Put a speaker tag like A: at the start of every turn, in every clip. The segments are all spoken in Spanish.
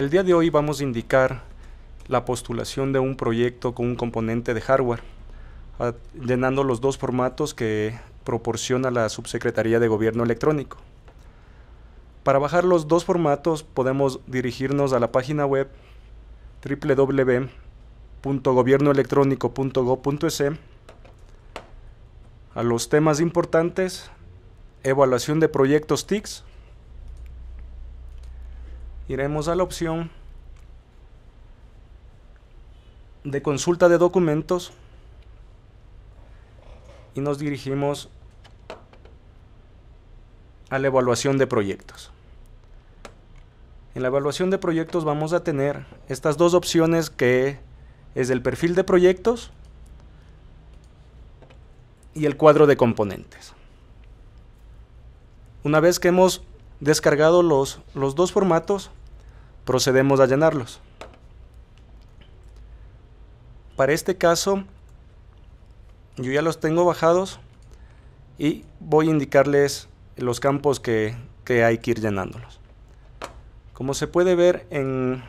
A: El día de hoy vamos a indicar la postulación de un proyecto con un componente de hardware, llenando los dos formatos que proporciona la Subsecretaría de Gobierno Electrónico. Para bajar los dos formatos podemos dirigirnos a la página web www.gobiernoelectrónico.gov.es e, a los temas importantes, evaluación de proyectos TICS, iremos a la opción de consulta de documentos y nos dirigimos a la evaluación de proyectos. En la evaluación de proyectos vamos a tener estas dos opciones que es el perfil de proyectos y el cuadro de componentes. Una vez que hemos descargado los, los dos formatos, procedemos a llenarlos. Para este caso, yo ya los tengo bajados y voy a indicarles los campos que, hay que ir llenándolos. Como se puede ver en,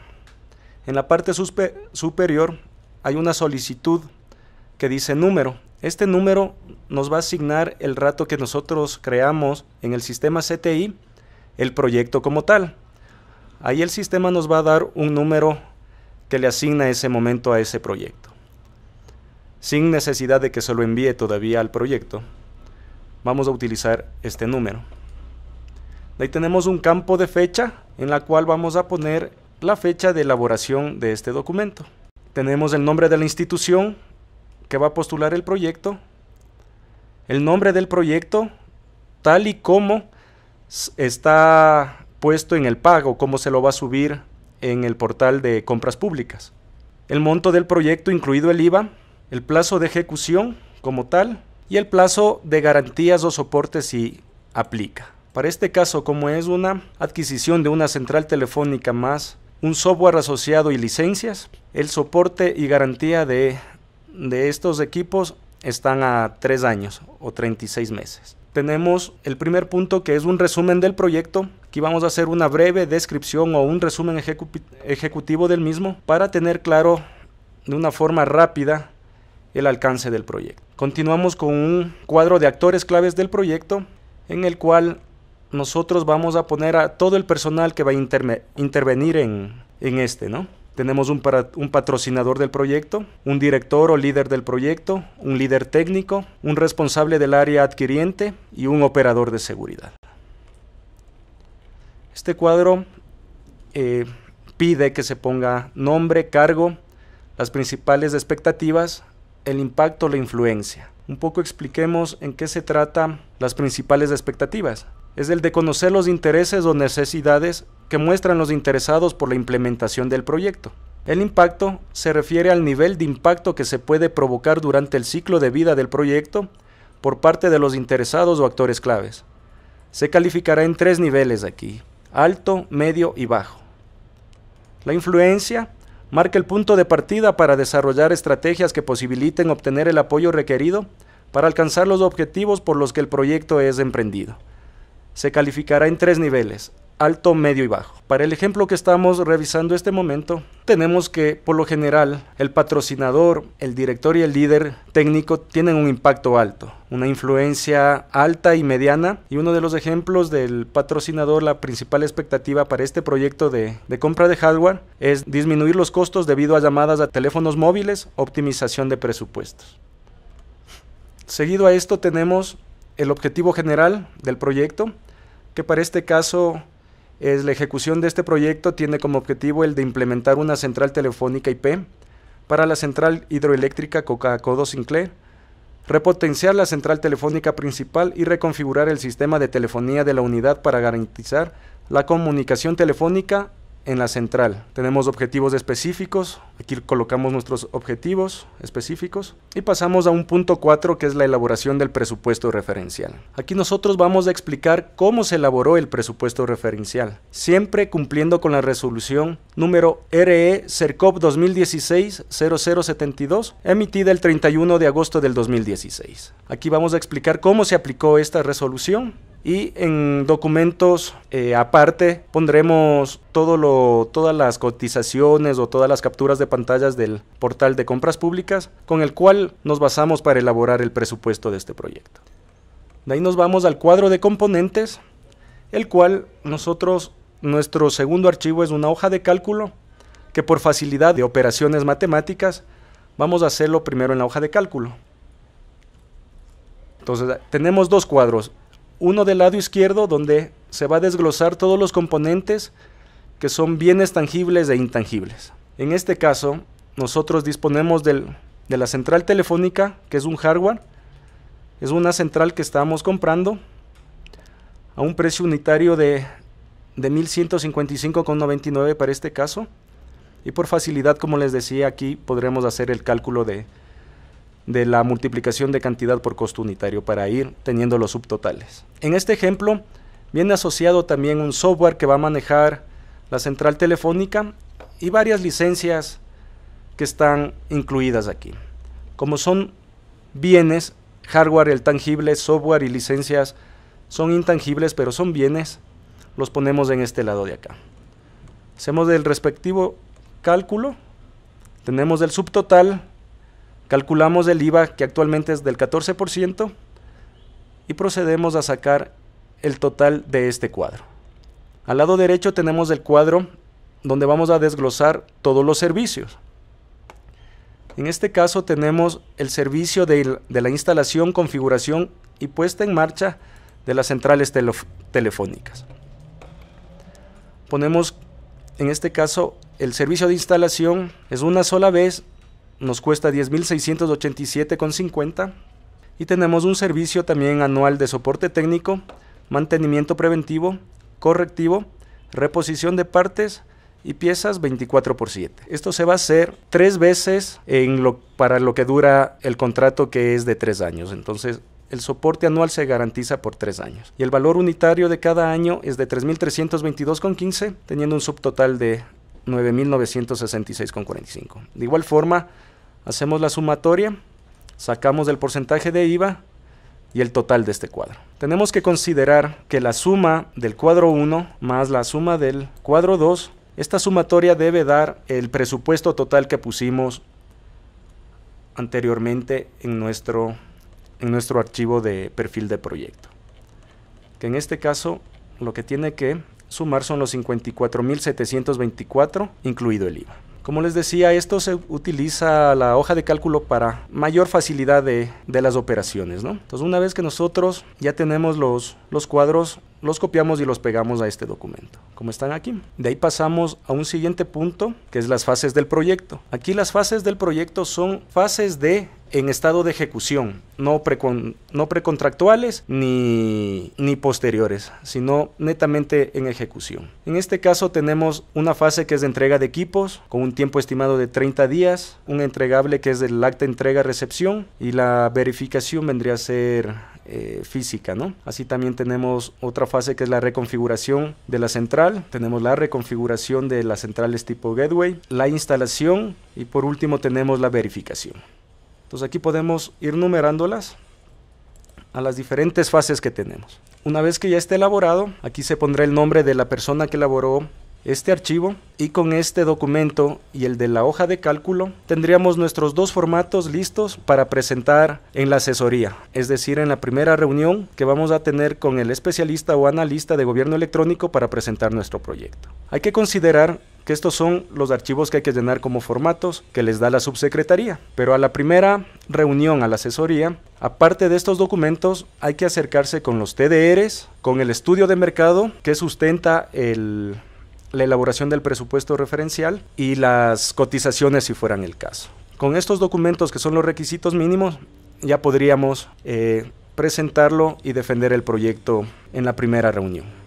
A: en la parte superior hay una solicitud que dice número. Este número nos va a asignar el rato que nosotros creamos en el sistema CTI el proyecto como tal. Ahí el sistema nos va a dar un número que le asigna ese momento a ese proyecto. Sin necesidad de que se lo envíe todavía al proyecto, vamos a utilizar este número. Ahí tenemos un campo de fecha en la cual vamos a poner la fecha de elaboración de este documento. Tenemos el nombre de la institución que va a postular el proyecto, el nombre del proyecto tal y como está puesto en el pago, cómo se lo va a subir en el portal de compras públicas. El monto del proyecto, incluido el IVA, el plazo de ejecución como tal y el plazo de garantías o soportes si aplica. Para este caso, como es una adquisición de una central telefónica más un software asociado y licencias, el soporte y garantía de, de estos equipos están a 3 años o 36 meses tenemos el primer punto que es un resumen del proyecto. Aquí vamos a hacer una breve descripción o un resumen ejecutivo del mismo para tener claro de una forma rápida el alcance del proyecto. Continuamos con un cuadro de actores claves del proyecto en el cual nosotros vamos a poner a todo el personal que va a intervenir en, en este, ¿no? Tenemos un, patrocinador del proyecto, un director o líder del proyecto, un líder técnico, un responsable del área adquiriente y un operador de seguridad. Este cuadro eh, pide que se ponga nombre, cargo, las principales expectativas, el impacto, la influencia. Un poco expliquemos en qué se trata las principales expectativas. Es el de conocer los intereses o necesidades que muestran los interesados por la implementación del proyecto. El impacto se refiere al nivel de impacto que se puede provocar durante el ciclo de vida del proyecto por parte de los interesados o actores claves. Se calificará en tres niveles aquí, alto, medio y bajo. La influencia marca el punto de partida para desarrollar estrategias que posibiliten obtener el apoyo requerido para alcanzar los objetivos por los que el proyecto es emprendido. Se calificará en tres niveles, alto, medio y bajo. Para el ejemplo que estamos revisando este momento, tenemos que por lo general el patrocinador, el director y el líder técnico tienen un impacto alto, una influencia alta y mediana. Y uno de los ejemplos del patrocinador, la principal expectativa para este proyecto de, de compra de hardware es disminuir los costos debido a llamadas a teléfonos móviles, optimización de presupuestos. Seguido a esto tenemos el objetivo general del proyecto, que para este caso la ejecución de este proyecto tiene como objetivo el de implementar una central telefónica IP para la central hidroeléctrica Coca-Codo Sinclair, repotenciar la central telefónica principal y reconfigurar el sistema de telefonía de la unidad para garantizar la comunicación telefónica en la central. Tenemos objetivos específicos, aquí colocamos nuestros objetivos específicos y pasamos a un punto 4 que es la elaboración del presupuesto referencial. Aquí nosotros vamos a explicar cómo se elaboró el presupuesto referencial, siempre cumpliendo con la resolución número RE CERCOP 2016-0072 emitida el 31 de agosto del 2016. Aquí vamos a explicar cómo se aplicó esta resolución y en documentos eh, aparte pondremos todo todas las cotizaciones o todas las capturas de pantallas del portal de compras públicas con el cual nos basamos para elaborar el presupuesto de este proyecto. De ahí nos vamos al cuadro de componentes, el cual nosotros, nuestro segundo archivo es una hoja de cálculo que por facilidad de operaciones matemáticas vamos a hacerlo primero en la hoja de cálculo. Entonces tenemos dos cuadros, uno del lado izquierdo donde se va a desglosar todos los componentes que son bienes tangibles e intangibles. En este caso, nosotros disponemos de la central telefónica, que es un hardware, es una central que estamos comprando a un precio unitario de, de 1155,99 para este caso. Y por facilidad, como les decía, aquí podremos hacer el cálculo de, de la multiplicación de cantidad por costo unitario para ir teniendo los subtotales. En este ejemplo viene asociado también un software que va a manejar la central telefónica y varias licencias que están incluidas aquí. Como son bienes, hardware el tangible, software y licencias son intangibles pero son bienes, los ponemos en este lado de acá. Hacemos el respectivo cálculo, tenemos el subtotal Calculamos el IVA que actualmente es del 14% y procedemos a sacar el total de este cuadro. Al lado derecho tenemos el cuadro donde vamos a desglosar todos los servicios. En este caso tenemos el servicio de, la instalación, configuración y puesta en marcha de las centrales telefónicas. Ponemos en este caso el servicio de instalación es una sola vez nos cuesta 10.687,50 y tenemos un servicio también anual de soporte técnico, mantenimiento preventivo, correctivo, reposición de partes y piezas 24 por 7. Esto se va a hacer tres veces en lo, para lo que dura el contrato que es de tres años. Entonces el soporte anual se garantiza por tres años. Y el valor unitario de cada año es de 3.322,15, teniendo un subtotal de 9.966,45. De igual forma, Hacemos la sumatoria, sacamos el porcentaje de IVA y el total de este cuadro. Tenemos que considerar que la suma del cuadro 1 más la suma del cuadro 2, esta sumatoria debe dar el presupuesto total que pusimos anteriormente en nuestro, en nuestro archivo de perfil de proyecto. Que en este caso lo que tiene que sumar son los 54.724 incluido el IVA. Como les decía, esto se utiliza la hoja de cálculo para mayor facilidad de, las operaciones. ¿no? Entonces, una vez que nosotros ya tenemos los, los cuadros los copiamos y los pegamos a este documento, como están aquí. De ahí pasamos a un siguiente punto, que es las fases del proyecto. Aquí las fases del proyecto son fases de en estado de ejecución, no, precon, no precontractuales ni, ni posteriores, sino netamente en ejecución. En este caso tenemos una fase que es de entrega de equipos con un tiempo estimado de 30 días, un entregable que es del acta entrega-recepción y la verificación vendría a ser eh, física, ¿no? Así también tenemos otra fase que es la reconfiguración de la central, tenemos la reconfiguración de las centrales tipo gateway, la instalación y por último tenemos la verificación. Entonces aquí podemos ir numerándolas a las diferentes fases que tenemos. Una vez que ya esté elaborado, aquí se pondrá el nombre de la persona que elaboró este archivo y con este documento y el de la hoja de cálculo tendríamos nuestros dos formatos listos para presentar en la asesoría, es decir, en la primera reunión que vamos a tener con el especialista o analista de gobierno electrónico para presentar nuestro proyecto. Hay que considerar que estos son los archivos que hay que llenar como formatos que les da la subsecretaría, pero a la primera reunión a la asesoría, aparte de estos documentos, hay que acercarse con los TDRs, con el estudio de mercado que sustenta el la elaboración del presupuesto referencial y las cotizaciones si fueran el caso. Con estos documentos que son los requisitos mínimos, ya podríamos eh, presentarlo y defender el proyecto en la primera reunión.